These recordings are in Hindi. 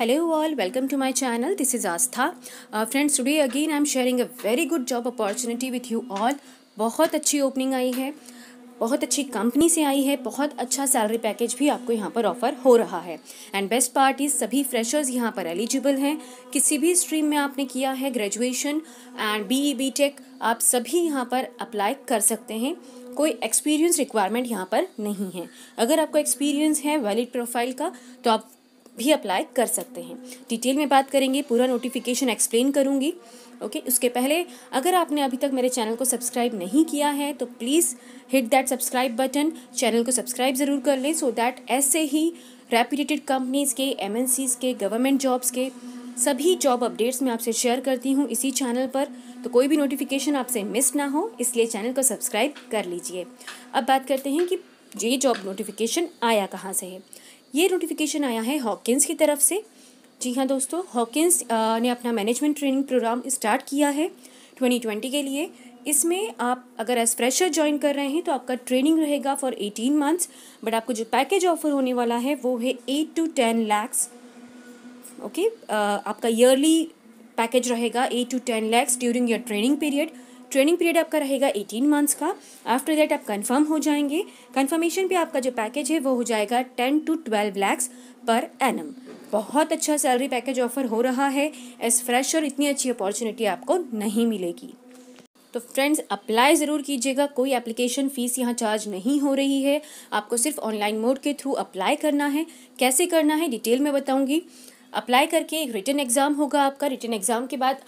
Hello all welcome to my channel this is Aastha friends today again I am sharing a very good job opportunity with you all बहुत अच्छी ओपनिंग आई है बहुत अच्छी कंपनी से आई है बहुत अच्छा सैलरी पैकेज भी आपको यहाँ पर ऑफर हो रहा है एंड बेस्ट पार्ट इज सभी फ्रेशर्स यहाँ पर एलिजिबल हैं किसी भी स्ट्रीम में आपने किया है graduation and B B tech आप सभी यहाँ पर अप्लाई कर सकते हैं कोई एक्सपीरियंस रिक्वायरमेंट यहाँ पर नहीं है अगर आपको एक्सपीरियंस है वैलिड प्रोफाइल का तो आप भी अप्लाई कर सकते हैं डिटेल में बात करेंगे पूरा नोटिफिकेशन एक्सप्लेन करूँगी ओके okay, उसके पहले अगर आपने अभी तक मेरे चैनल को सब्सक्राइब नहीं किया है तो please hit that subscribe button channel को सब्सक्राइब ज़रूर कर लें सो दैट ऐसे ही रेप्यूटेटेड कंपनीज़ के एम के गवर्नमेंट जॉब्स के सभी जॉब अपडेट्स मैं आपसे शेयर करती हूँ इसी चैनल पर तो कोई भी नोटिफिकेशन आपसे मिस ना हो इसलिए चैनल को सब्सक्राइब कर लीजिए अब बात करते हैं कि ये जॉब नोटिफिकेशन आया कहाँ से है ये नोटिफिकेशन आया है हॉकिंस की तरफ से जी हाँ दोस्तों हॉकिंस ने अपना मैनेजमेंट ट्रेनिंग प्रोग्राम स्टार्ट किया है 2020 के लिए इसमें आप अगर एज फ्रेशर ज्वाइन कर रहे हैं तो आपका ट्रेनिंग रहेगा फॉर 18 मंथ्स बट आपको जो पैकेज ऑफर होने वाला है वो है eight to ten lakhs okay आपका ईयरली पैकेज रहेगा eight to ten lakhs during your training period training period आपका रहेगा एटीन मंथ्स का आफ्टर दैट आप कंफर्म हो जाएंगे कंफर्मेशन पे आपका जो पैकेज है वो हो जाएगा टेन टू ट्वेल्व लैक्स पर एन बहुत अच्छा सैलरी पैकेज ऑफर हो रहा है एज और इतनी अच्छी अपॉर्चुनिटी आपको नहीं मिलेगी तो फ्रेंड्स अप्लाई ज़रूर कीजिएगा कोई एप्लीकेशन फ़ीस यहाँ चार्ज नहीं हो रही है आपको सिर्फ ऑनलाइन मोड के थ्रू अप्लाई करना है कैसे करना है डिटेल में बताऊँगी अप्लाई करके एक रिटर्न एग्ज़ाम होगा आपका रिटर्न एग्ज़ाम के बाद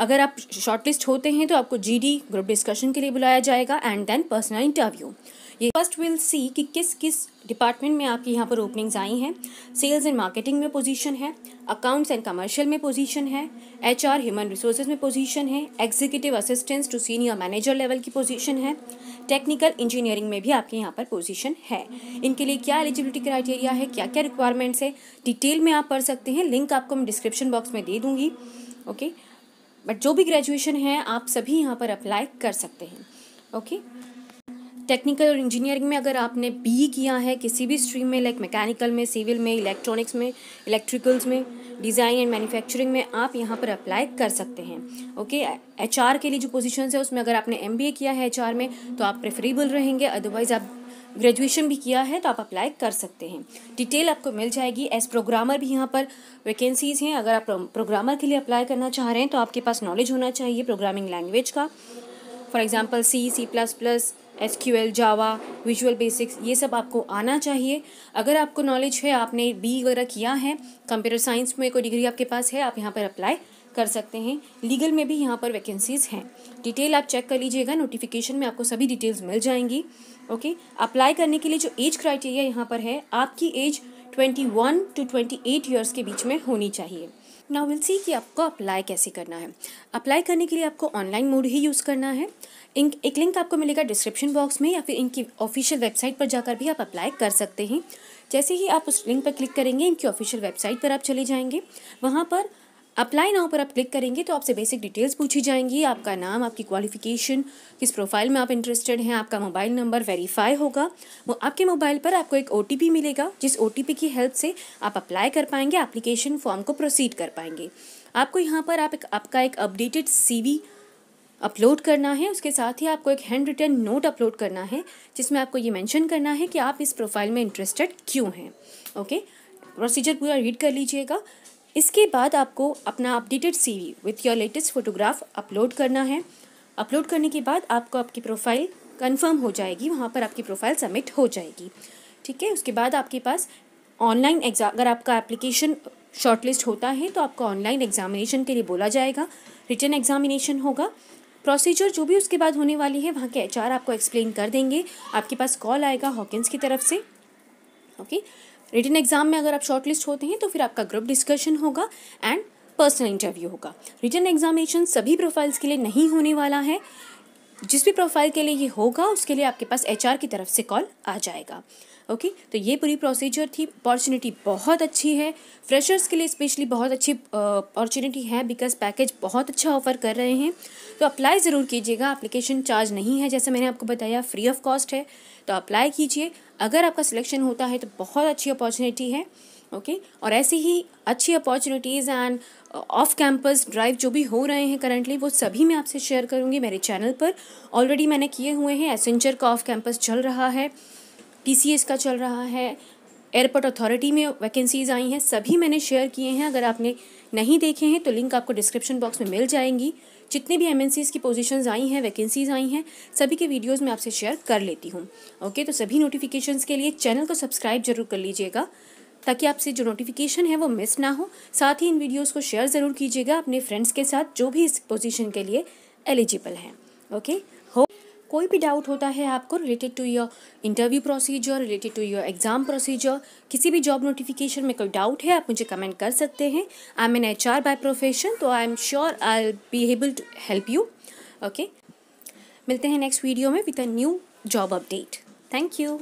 अगर आप शॉर्टलिस्ट होते हैं तो आपको जीडी ग्रुप डिस्कशन के लिए बुलाया जाएगा एंड देन पर्सनल इंटरव्यू ये फर्स्ट विल सी कि किस किस डिपार्टमेंट में आपकी यहाँ पर ओपनिंग्स आई हैं सेल्स एंड मार्केटिंग में पोजीशन है अकाउंट्स एंड कमर्शियल में पोजीशन है एचआर ह्यूमन रिसोर्सेज में पोजीशन है executive assistants to senior manager level की पोजीशन है टेक्निकल इंजीनियरिंग में भी आपके यहाँ पर पोजीशन है इनके लिए क्या एलिजिबिलिटी क्राइटेरिया है क्या क्या रिक्वायरमेंट्स है डिटेल में आप पढ़ सकते हैं लिंक आपको मैं डिस्क्रिप्शन बॉक्स में दे दूँगी ओके okay? बट जो भी ग्रेजुएशन है आप सभी यहाँ पर अप्लाई कर सकते हैं ओके टेक्निकल और इंजीनियरिंग में अगर आपने बी किया है किसी भी स्ट्रीम में लाइक मैकेनिकल में सिविल में इलेक्ट्रॉनिक्स में इलेक्ट्रिकल्स में डिज़ाइन एंड मैन्युफैक्चरिंग में आप यहाँ पर अप्लाई कर सकते हैं ओके एच के लिए जो पोजीशंस है उसमें अगर आपने एम किया है एच में तो आप प्रेफरेबल रहेंगे अदरवाइज़ आप ग्रेजुएशन भी किया है तो आप अप्लाई कर सकते हैं डिटेल आपको मिल जाएगी एज प्रोग्रामर भी यहाँ पर वैकेंसीज़ हैं अगर आप प्रोग्रामर के लिए अप्लाई करना चाह रहे हैं तो आपके पास नॉलेज होना चाहिए प्रोग्रामिंग लैंग्वेज का for example C C plus plus S Q L Java visual basics ये सब आपको आना चाहिए अगर आपको नॉलेज है आपने बी वगैरह किया है कंप्यूटर साइंस में कोई डिग्री आपके पास है आप यहाँ पर अप्लाई कर सकते हैं लीगल में भी यहाँ पर वैकेंसीज़ हैं डिटेल आप चेक कर लीजिएगा नोटिफिकेशन में आपको सभी डिटेल्स मिल जाएंगी ओके अप्लाई करने के लिए जो एज क्राइटेरिया यहाँ पर है आपकी एज 21 टू एट ईयर्स के बीच में होनी चाहिए नाउ विल सी कि आपको अप्लाई कैसे करना है अप्लाई करने के लिए आपको ऑनलाइन मोड ही यूज़ करना है इंक एक लिंक आपको मिलेगा डिस्क्रिप्शन बॉक्स में या फिर इनकी ऑफिशियल वेबसाइट पर जाकर भी आप अप्लाई कर सकते हैं जैसे ही आप उस लिंक पर क्लिक करेंगे इनकी ऑफिशियल वेबसाइट पर आप चले जाएंगे वहाँ पर अप्लाई नाउ पर आप क्लिक करेंगे तो आपसे बेसिक डिटेल्स पूछी जाएंगी आपका नाम आपकी क्वालिफिकेशन किस प्रोफाइल में आप इंटरेस्टेड हैं आपका मोबाइल नंबर वेरीफाई होगा वो आपके मोबाइल पर आपको एक ओ मिलेगा जिस ओ की हेल्प से आप अप्लाई कर पाएंगे एप्लीकेशन फॉर्म को प्रोसीड कर पाएंगे आपको यहाँ पर आप एक आपका एक अपडेटेड सी अपलोड करना है उसके साथ ही आपको एक हैंड रिटर्न नोट अपलोड करना है जिसमें आपको ये मैंशन करना है कि आप इस प्रोफाइल में इंटरेस्टेड क्यों हैं ओके प्रोसीजर पूरा रीड कर लीजिएगा इसके बाद आपको अपना updated CV with your latest photograph upload करना है अपलोड करने के बाद आपको आपकी प्रोफाइल कंफर्म हो जाएगी वहाँ पर आपकी प्रोफाइल सबमिट हो जाएगी ठीक है उसके बाद आपके पास ऑनलाइन एग्जाम अगर आपका एप्लीकेशन शॉर्टलिस्ट होता है तो आपको ऑनलाइन एग्जामिनेशन के लिए बोला जाएगा रिटर्न एग्जामिनेशन होगा प्रोसीजर जो भी उसके बाद होने वाली है वहाँ के एच आपको एक्सप्लेन कर देंगे आपके पास कॉल आएगा हॉकिंस की तरफ से ओके रिटर्न एग्जाम में अगर आप शॉर्टलिस्ट होते हैं तो फिर आपका ग्रुप डिस्कशन होगा एंड पर्सनल इंटरव्यू होगा रिटर्न एग्जामिनेशन सभी प्रोफाइल्स के लिए नहीं होने वाला है जिस भी प्रोफाइल के लिए ये होगा उसके लिए आपके पास एच की तरफ से कॉल आ जाएगा ओके okay? तो ये पूरी प्रोसीजर थी अपॉर्चुनिटी बहुत अच्छी है फ्रेशर्स के लिए स्पेशली बहुत अच्छी अपॉर्चुनिटी है बिकॉज पैकेज बहुत अच्छा ऑफर कर रहे हैं तो अप्लाई ज़रूर कीजिएगा अप्लीकेशन चार्ज नहीं है जैसे मैंने आपको बताया फ्री ऑफ कॉस्ट है तो अप्लाई कीजिए अगर आपका सिलेक्शन होता है तो बहुत अच्छी अपॉर्चुनिटी है ओके okay? और ऐसी ही अच्छी opportunities and off campus drive जो भी हो रहे हैं करंटली वो सभी मैं आपसे शेयर करूँगी मेरे चैनल पर ऑलरेडी मैंने किए हुए हैं एसेंचर का ऑफ कैंपस चल रहा है टी का चल रहा है एयरपोर्ट अथॉरिटी में वैकेंसीज़ आई हैं सभी मैंने शेयर किए हैं अगर आपने नहीं देखे हैं तो लिंक आपको डिस्क्रिप्शन बॉक्स में मिल जाएंगी जितनी भी एम की पोजीशंस आई हैं वैकेंसीज आई हैं सभी के वीडियोज़ मैं आपसे शेयर कर लेती हूँ ओके तो सभी नोटिफिकेशन के लिए चैनल को सब्सक्राइब जरूर कर लीजिएगा ताकि आपसे जो नोटिफिकेशन है वो मिस ना हो साथ ही इन वीडियोज़ को शेयर ज़रूर कीजिएगा अपने फ्रेंड्स के साथ जो भी इस पोजिशन के लिए एलिजिबल हैं ओके हो कोई भी डाउट होता है आपको related to your interview procedure related to your exam procedure किसी भी जॉब नोटिफिकेशन में कोई डाउट है आप मुझे कमेंट कर सकते हैं I am an HR by बाई प्रोफेशन तो I am sure I be able to help you okay मिलते हैं नेक्स्ट वीडियो में with a new job update thank you